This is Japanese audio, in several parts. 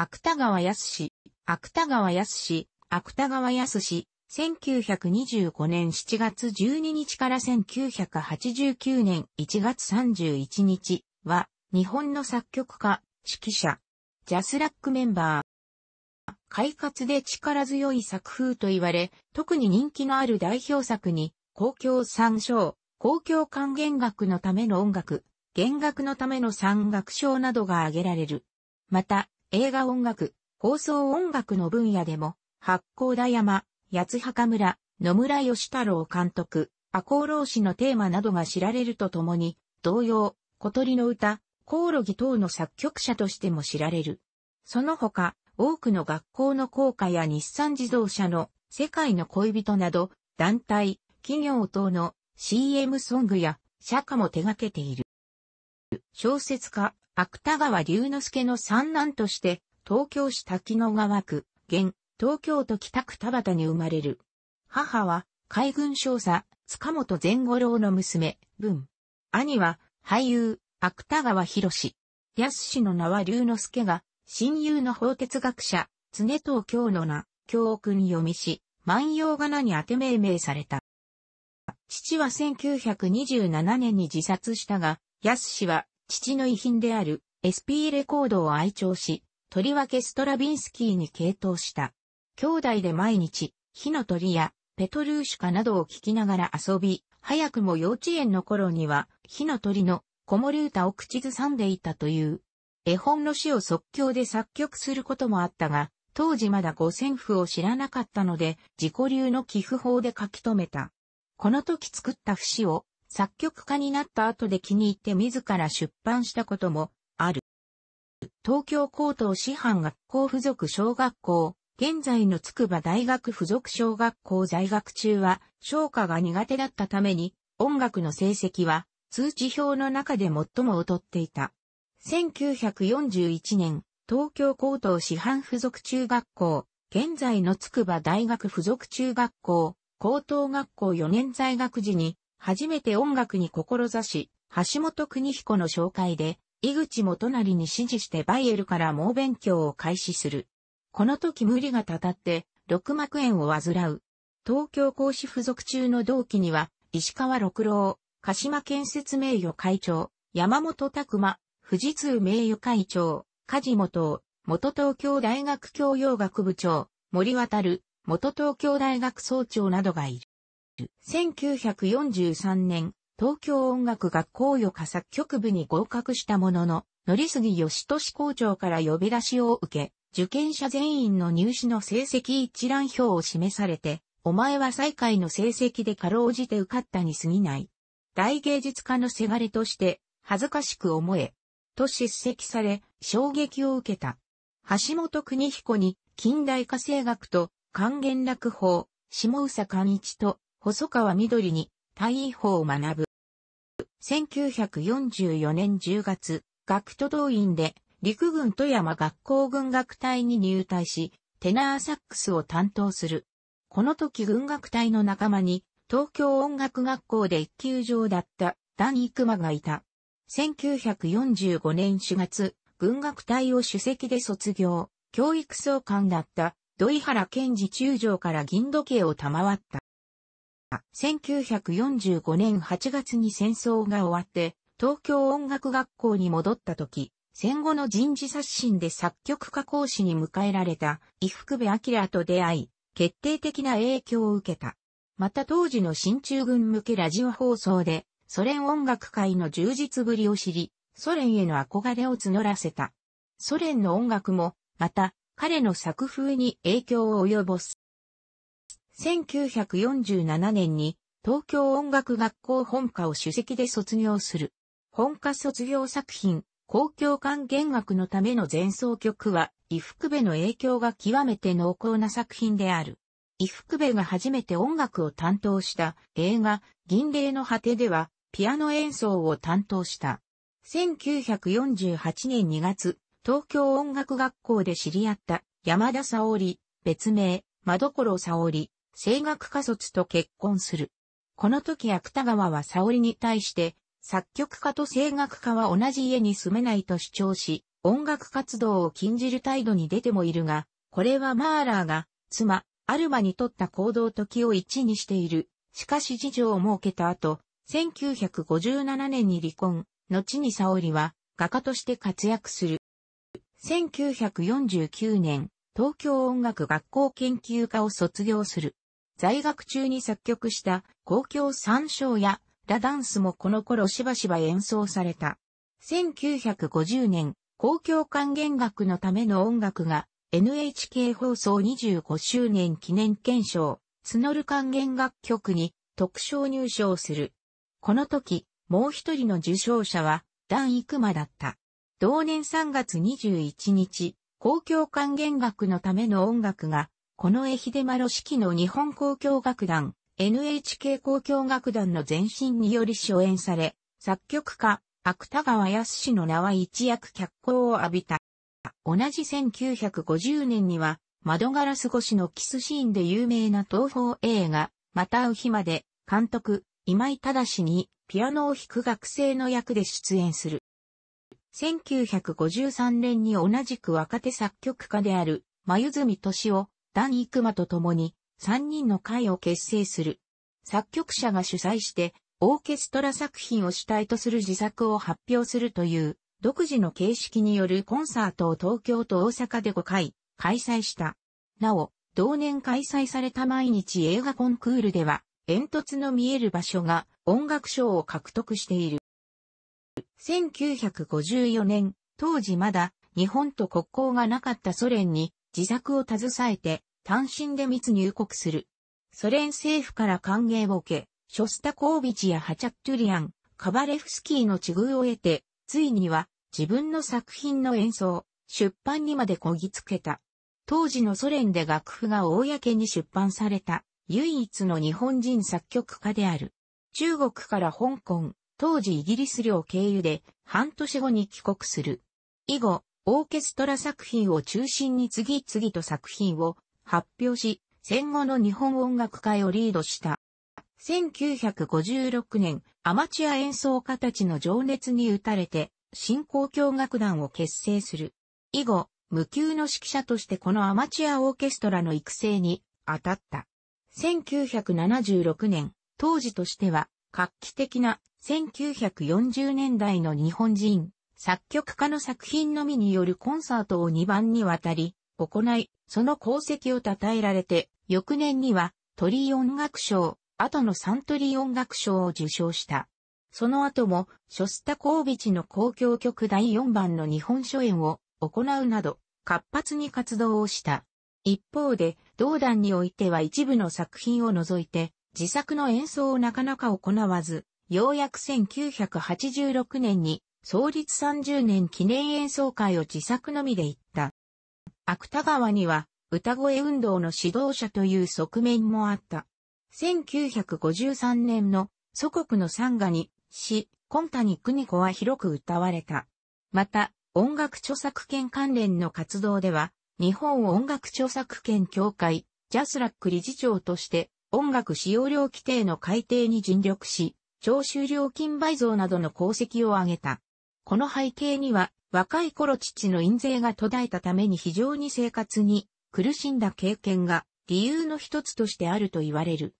芥川康芥川康芥川康1925年7月12日から1989年1月31日は、日本の作曲家、指揮者、ジャスラックメンバー。快活で力強い作風と言われ、特に人気のある代表作に、公共三章、公共管弦楽のための音楽、弦楽のための三楽章などが挙げられる。また、映画音楽、放送音楽の分野でも、八甲田山、八墓村、野村義太郎監督、赤穂浪士のテーマなどが知られるとともに、童謡、小鳥の歌、コオロギ等の作曲者としても知られる。その他、多くの学校の校歌や日産自動車の世界の恋人など、団体、企業等の CM ソングや社歌も手掛けている。小説家、芥川龍之介の三男として、東京市滝野川区、現、東京都北区田畑に生まれる。母は、海軍少佐、塚本善五郎の娘、文。兄は、俳優、芥川博士。安氏の名は龍之介が、親友の法哲学者、常藤京の名、京奥に読みし、万葉仮名に当て命名された。父は1927年に自殺したが、安氏は父の遺品である SP レコードを愛聴し、とりわけストラビンスキーに傾倒した。兄弟で毎日、火の鳥やペトルーシュカなどを聴きながら遊び、早くも幼稚園の頃には、火の鳥の子守歌を口ずさんでいたという。絵本の詩を即興で作曲することもあったが、当時まだ五線譜を知らなかったので、自己流の寄付法で書き留めた。この時作った節を、作曲家になった後で気に入って自ら出版したこともある。東京高等師範学校附属小学校、現在の筑波大学附属小学校在学中は、昇華が苦手だったために、音楽の成績は、通知表の中で最も劣っていた。1941年、東京高等師範附属中学校、現在の筑波大学附属中学校、高等学校4年在学時に、初めて音楽に志し、橋本邦彦の紹介で、井口元成に指示してバイエルから猛勉強を開始する。この時無理がたたって、六幕炎を患う。東京講師付属中の同期には、石川六郎、鹿島建設名誉会長、山本拓馬、富士通名誉会長、梶本、元東京大学教養学部長、森渡、る、元東京大学総長などがいる。1943年、東京音楽学校予科作曲部に合格したものの、乗杉義俊校長から呼び出しを受け、受験者全員の入試の成績一覧表を示されて、お前は最下位の成績でかろうじて受かったに過ぎない。大芸術家のせがれとして、恥ずかしく思え、と叱責され、衝撃を受けた。橋本邦彦に、近代化成学と、還元楽法、下宇佐寛一と、細川緑に大医法を学ぶ。1944年10月、学徒動員で陸軍富山学校軍楽隊に入隊し、テナーサックスを担当する。この時軍楽隊の仲間に、東京音楽学校で一級上だった段育馬がいた。1945年4月、軍楽隊を主席で卒業、教育総監だった土井原健治中将から銀時計を賜った。1945年8月に戦争が終わって、東京音楽学校に戻った時、戦後の人事刷新で作曲家講師に迎えられた、伊福部明と出会い、決定的な影響を受けた。また当時の新中軍向けラジオ放送で、ソ連音楽界の充実ぶりを知り、ソ連への憧れを募らせた。ソ連の音楽も、また、彼の作風に影響を及ぼす。1947年に東京音楽学校本科を主席で卒業する。本科卒業作品、公共管弦楽のための前奏曲は、伊福部の影響が極めて濃厚な作品である。伊福部が初めて音楽を担当した映画、銀霊の果てでは、ピアノ演奏を担当した。1948年2月、東京音楽学校で知り合った山田沙織、別名、真所沙織声楽家卒と結婚する。この時芥川は沙織に対して、作曲家と声楽家は同じ家に住めないと主張し、音楽活動を禁じる態度に出てもいるが、これはマーラーが、妻、アルマにとった行動時を一にしている。しかし事情を設けた後、1957年に離婚、後に沙織は画家として活躍する。1949年、東京音楽学校研究科を卒業する。在学中に作曲した公共三照やラダンスもこの頃しばしば演奏された。1950年、公共管弦楽のための音楽が NHK 放送25周年記念証、章、募る管弦楽曲に特賞入賞する。この時、もう一人の受賞者は、ダン・イクマだった。同年3月21日、公共管弦楽のための音楽がこの愛秀丸式の日本交響楽団、NHK 交響楽団の前身により初演され、作曲家、芥川康の名は一躍脚光を浴びた。同じ1950年には、窓ガラス越しのキスシーンで有名な東宝映画、また会う日まで、監督、今井正に、ピアノを弾く学生の役で出演する。1953年に同じく若手作曲家である、真由泉敏夫、ダン・イクマと共に3人の会を結成する。作曲者が主催してオーケストラ作品を主体とする自作を発表するという独自の形式によるコンサートを東京と大阪で5回開催した。なお、同年開催された毎日映画コンクールでは煙突の見える場所が音楽賞を獲得している。1954年、当時まだ日本と国交がなかったソ連に自作を携えて単身で密入国する。ソ連政府から歓迎を受け、ショスタコービチやハチャットゥリアン、カバレフスキーの地遇を得て、ついには自分の作品の演奏、出版にまでこぎつけた。当時のソ連で楽譜が公に出版された唯一の日本人作曲家である。中国から香港、当時イギリス領経由で半年後に帰国する。以後、オーケストラ作品を中心に次々と作品を発表し、戦後の日本音楽界をリードした。1956年、アマチュア演奏家たちの情熱に打たれて、新交響楽団を結成する。以後、無給の指揮者としてこのアマチュアオーケストラの育成に当たった。1976年、当時としては画期的な1940年代の日本人、作曲家の作品のみによるコンサートを2番にわたり行い、その功績を称えられて、翌年には、鳥居音楽賞、後のサントリー音楽賞を受賞した。その後も、ショスタコービチの公共曲第4番の日本初演を行うなど、活発に活動をした。一方で、同団においては一部の作品を除いて、自作の演奏をなかなか行わず、ようやく1986年に、創立30年記念演奏会を自作のみで行った。芥川には歌声運動の指導者という側面もあった。1953年の祖国のサンガに詩、コンタニクニコは広く歌われた。また、音楽著作権関連の活動では、日本音楽著作権協会、ジャスラック理事長として音楽使用料規定の改定に尽力し、徴収料金倍増などの功績を挙げた。この背景には、若い頃父の印税が途絶えたために非常に生活に苦しんだ経験が理由の一つとしてあると言われる。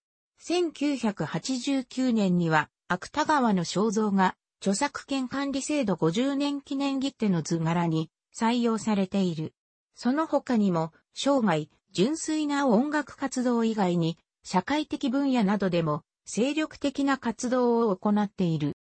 1989年には、芥川の肖像が、著作権管理制度50年記念切手の図柄に採用されている。その他にも、生涯、純粋な音楽活動以外に、社会的分野などでも、精力的な活動を行っている。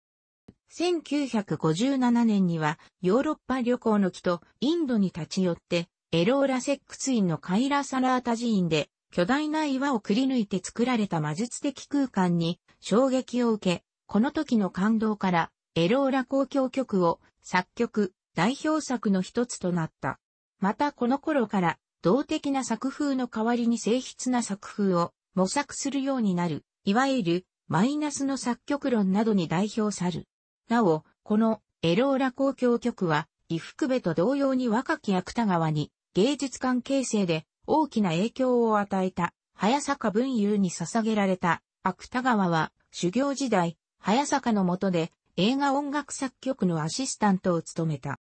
1957年にはヨーロッパ旅行の木とインドに立ち寄ってエローラセックス院のカイラサラータ寺院で巨大な岩をくり抜いて作られた魔術的空間に衝撃を受け、この時の感動からエローラ公共曲を作曲、代表作の一つとなった。またこの頃から動的な作風の代わりに静筆な作風を模索するようになる、いわゆるマイナスの作曲論などに代表さる。なお、このエローラ公共曲は、伊福部と同様に若き芥川に芸術関係性で大きな影響を与えた、早坂文雄に捧げられた芥川は修行時代、早坂の下で映画音楽作曲のアシスタントを務めた。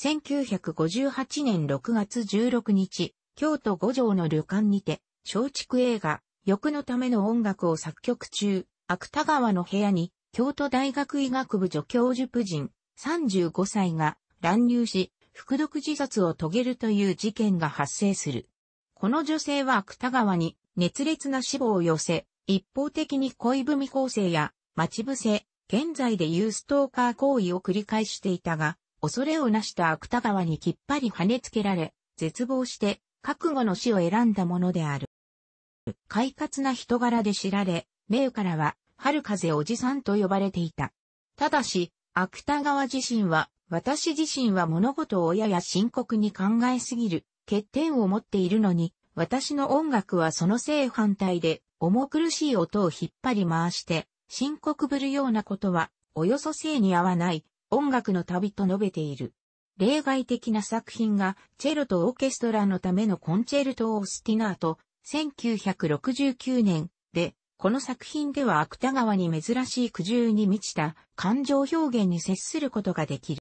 1958年6月16日、京都五条の旅館にて、松竹映画、欲のための音楽を作曲中、芥川の部屋に京都大学医学部助教授夫人、35歳が乱入し、服毒自殺を遂げるという事件が発生する。この女性は芥川に熱烈な死亡を寄せ、一方的に恋文構成や待ち伏せ、現在で言うストーカー行為を繰り返していたが、恐れをなした芥川にきっぱり跳ねつけられ、絶望して覚悟の死を選んだものである。快活な人柄で知られ、名誉からは春風おじさんと呼ばれていた。ただし、芥川自身は、私自身は物事をやや深刻に考えすぎる、欠点を持っているのに、私の音楽はその正反対で、重苦しい音を引っ張り回して、深刻ぶるようなことは、およそ性に合わない音楽の旅と述べている。例外的な作品が、チェロとオーケストラのためのコンチェルト・オースティナーと、1969年で、この作品では芥川に珍しい苦渋に満ちた感情表現に接することができる。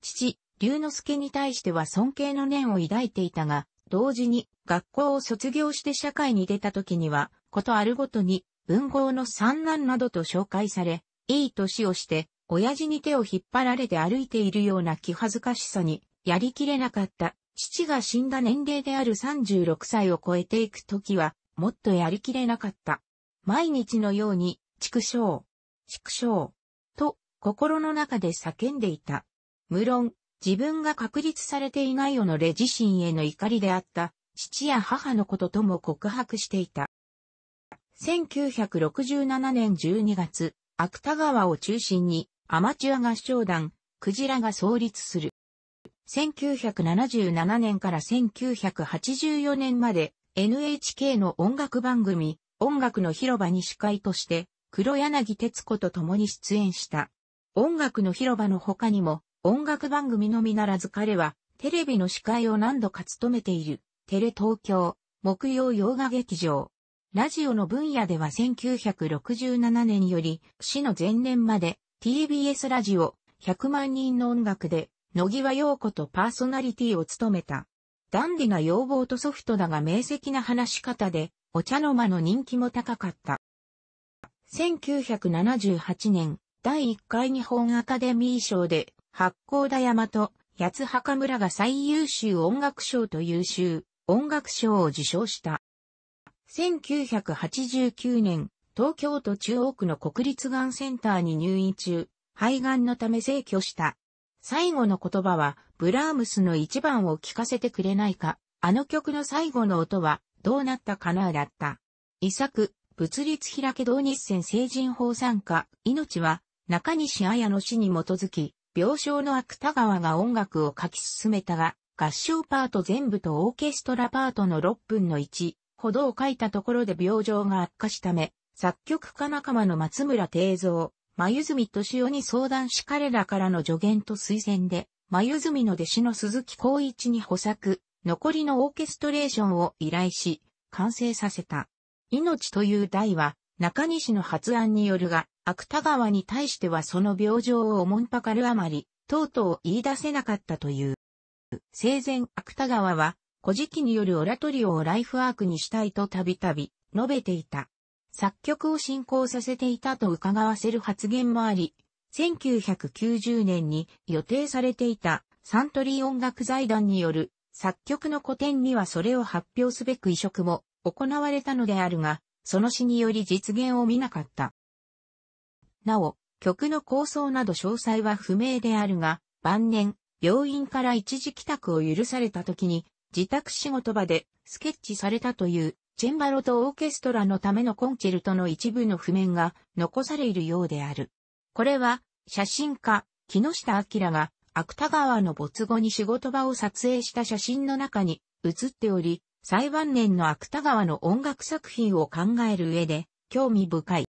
父、龍之介に対しては尊敬の念を抱いていたが、同時に学校を卒業して社会に出た時には、ことあるごとに文豪の三男などと紹介され、いい年をして、親父に手を引っ張られて歩いているような気恥ずかしさに、やりきれなかった。父が死んだ年齢である36歳を超えていく時は、もっとやりきれなかった。毎日のように、畜生、畜生、と心の中で叫んでいた。無論、自分が確立されていない己自身への怒りであった、父や母のこととも告白していた。1967年12月、芥川を中心にアマチュア合唱団、クジラが創立する。1977年から1984年まで NHK の音楽番組、音楽の広場に司会として、黒柳徹子と共に出演した。音楽の広場の他にも、音楽番組のみならず彼は、テレビの司会を何度か務めている、テレ東京、木曜洋画劇場。ラジオの分野では1967年より、死の前年まで、TBS ラジオ、100万人の音楽で、野際陽子とパーソナリティを務めた。ダンディな要望とソフトだが明晰な話し方で、お茶の間の人気も高かった。1978年、第1回日本アカデミー賞で、八甲田山と八墓村が最優秀音楽賞と優秀音楽賞を受賞した。1989年、東京都中央区の国立がんセンターに入院中、肺がんのため逝去した。最後の言葉は、ブラームスの一番を聞かせてくれないか、あの曲の最後の音は、どうなったかなだった。遺作、物律開け道日戦成人法参加、命は、中西綾の死に基づき、病床の芥川が音楽を書き進めたが、合唱パート全部とオーケストラパートの6分の1ほどを書いたところで病状が悪化したため、作曲家仲間の松村定蔵、眉住敏夫に相談し彼らからの助言と推薦で、眉住の弟子の鈴木光一に補作、残りのオーケストレーションを依頼し、完成させた。命という題は、中西の発案によるが、芥川に対してはその病状をおもんぱかるあまり、とうとう言い出せなかったという。生前芥川は、古事記によるオラトリオをライフワークにしたいとたびたび述べていた。作曲を進行させていたと伺わせる発言もあり、1990年に予定されていたサントリー音楽財団による作曲の古典にはそれを発表すべく移植も行われたのであるが、その詩により実現を見なかった。なお、曲の構想など詳細は不明であるが、晩年、病院から一時帰宅を許された時に、自宅仕事場でスケッチされたという、チェンバロとオーケストラのためのコンチェルトの一部の譜面が残されるようである。これは、写真家、木下明が芥川の没後に仕事場を撮影した写真の中に写っており、最晩年の芥川の音楽作品を考える上で興味深い。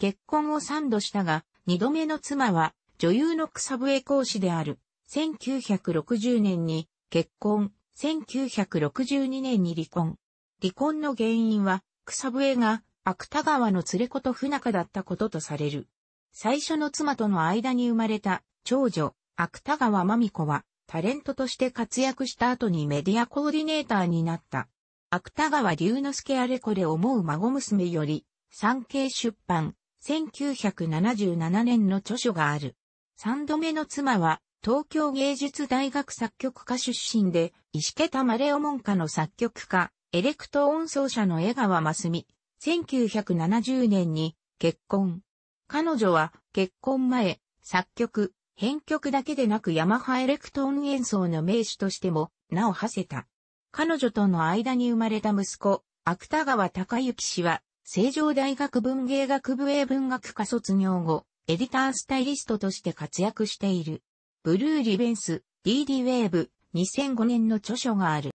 結婚を三度したが、二度目の妻は女優の草笛講師である。1960年に結婚、1962年に離婚。離婚の原因は草笛が芥川の連れ子と不仲だったこととされる。最初の妻との間に生まれた長女、芥川真美子は、タレントとして活躍した後にメディアコーディネーターになった。芥川龍之介あれこれ思う孫娘より、産経出版、1977年の著書がある。三度目の妻は、東京芸術大学作曲家出身で、石桁マレオ門下の作曲家、エレクト音奏者の江川真澄。1970年に結婚。彼女は結婚前、作曲、編曲だけでなくヤマハエレクトーン演奏の名手としても、名を馳せた。彼女との間に生まれた息子、芥川隆之氏は、成城大学文芸学部英文学科卒業後、エディタースタイリストとして活躍している。ブルーリベンス、DD ウェーブ、2005年の著書がある。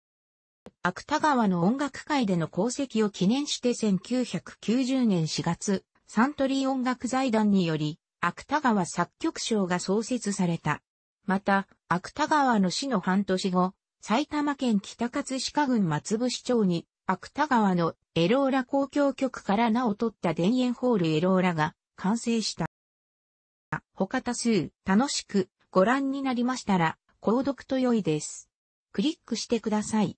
芥川の音楽界での功績を記念して1990年4月、サントリー音楽財団により、芥川作曲賞が創設された。また、芥川の死の半年後、埼玉県北葛飾郡松伏町に、芥川のエローラ公共局から名を取った田園ホールエローラが完成した。他多数楽しくご覧になりましたら、購読と良いです。クリックしてください。